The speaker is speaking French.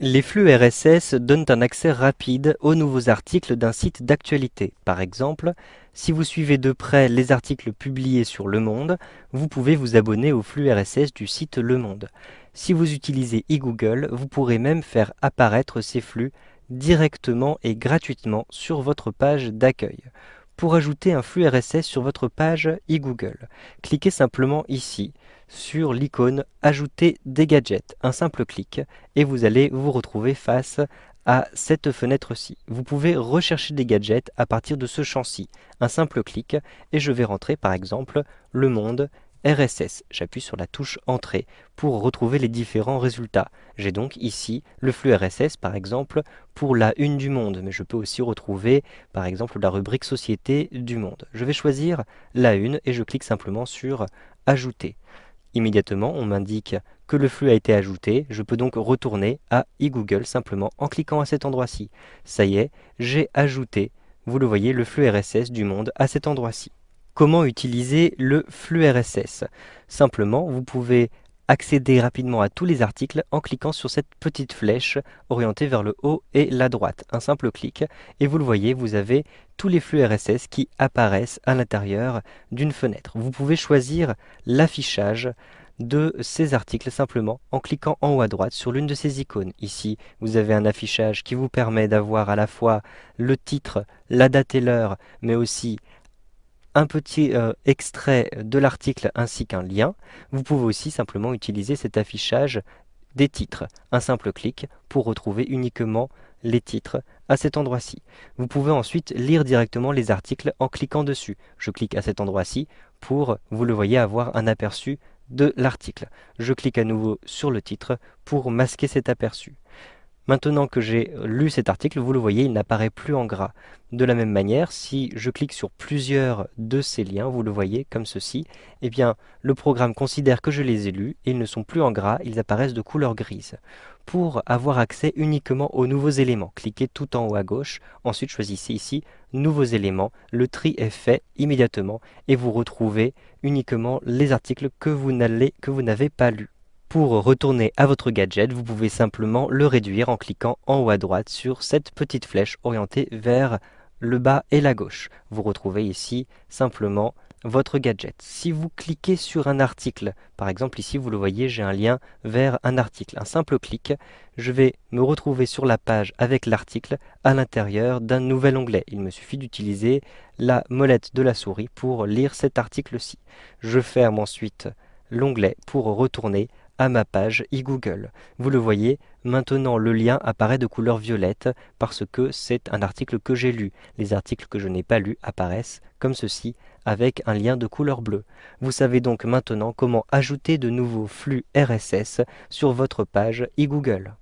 Les flux RSS donnent un accès rapide aux nouveaux articles d'un site d'actualité. Par exemple, si vous suivez de près les articles publiés sur Le Monde, vous pouvez vous abonner au flux RSS du site Le Monde. Si vous utilisez eGoogle, vous pourrez même faire apparaître ces flux directement et gratuitement sur votre page d'accueil pour ajouter un flux RSS sur votre page e-Google, Cliquez simplement ici sur l'icône Ajouter des gadgets, un simple clic, et vous allez vous retrouver face à cette fenêtre-ci. Vous pouvez rechercher des gadgets à partir de ce champ-ci, un simple clic, et je vais rentrer par exemple le monde RSS. J'appuie sur la touche Entrée pour retrouver les différents résultats. J'ai donc ici le flux RSS par exemple pour la une du monde, mais je peux aussi retrouver par exemple la rubrique Société du monde. Je vais choisir la une et je clique simplement sur Ajouter. Immédiatement, on m'indique que le flux a été ajouté. Je peux donc retourner à e-Google simplement en cliquant à cet endroit-ci. Ça y est, j'ai ajouté, vous le voyez, le flux RSS du monde à cet endroit-ci comment utiliser le flux RSS. Simplement, vous pouvez accéder rapidement à tous les articles en cliquant sur cette petite flèche orientée vers le haut et la droite. Un simple clic et vous le voyez, vous avez tous les flux RSS qui apparaissent à l'intérieur d'une fenêtre. Vous pouvez choisir l'affichage de ces articles simplement en cliquant en haut à droite sur l'une de ces icônes. Ici, vous avez un affichage qui vous permet d'avoir à la fois le titre, la date et l'heure, mais aussi un petit euh, extrait de l'article ainsi qu'un lien. Vous pouvez aussi simplement utiliser cet affichage des titres, un simple clic pour retrouver uniquement les titres à cet endroit-ci. Vous pouvez ensuite lire directement les articles en cliquant dessus. Je clique à cet endroit-ci pour, vous le voyez, avoir un aperçu de l'article. Je clique à nouveau sur le titre pour masquer cet aperçu. Maintenant que j'ai lu cet article, vous le voyez, il n'apparaît plus en gras. De la même manière, si je clique sur plusieurs de ces liens, vous le voyez comme ceci, eh bien le programme considère que je les ai lus, et ils ne sont plus en gras, ils apparaissent de couleur grise. Pour avoir accès uniquement aux nouveaux éléments, cliquez tout en haut à gauche, ensuite choisissez ici Nouveaux éléments, le tri est fait immédiatement et vous retrouvez uniquement les articles que vous n'avez pas lus. Pour retourner à votre gadget, vous pouvez simplement le réduire en cliquant en haut à droite sur cette petite flèche orientée vers le bas et la gauche. Vous retrouvez ici simplement votre gadget. Si vous cliquez sur un article, par exemple ici vous le voyez, j'ai un lien vers un article. Un simple clic, je vais me retrouver sur la page avec l'article à l'intérieur d'un nouvel onglet. Il me suffit d'utiliser la molette de la souris pour lire cet article-ci. Je ferme ensuite l'onglet pour retourner à ma page e-Google. Vous le voyez, maintenant le lien apparaît de couleur violette parce que c'est un article que j'ai lu. Les articles que je n'ai pas lus apparaissent comme ceci avec un lien de couleur bleue. Vous savez donc maintenant comment ajouter de nouveaux flux RSS sur votre page e-Google.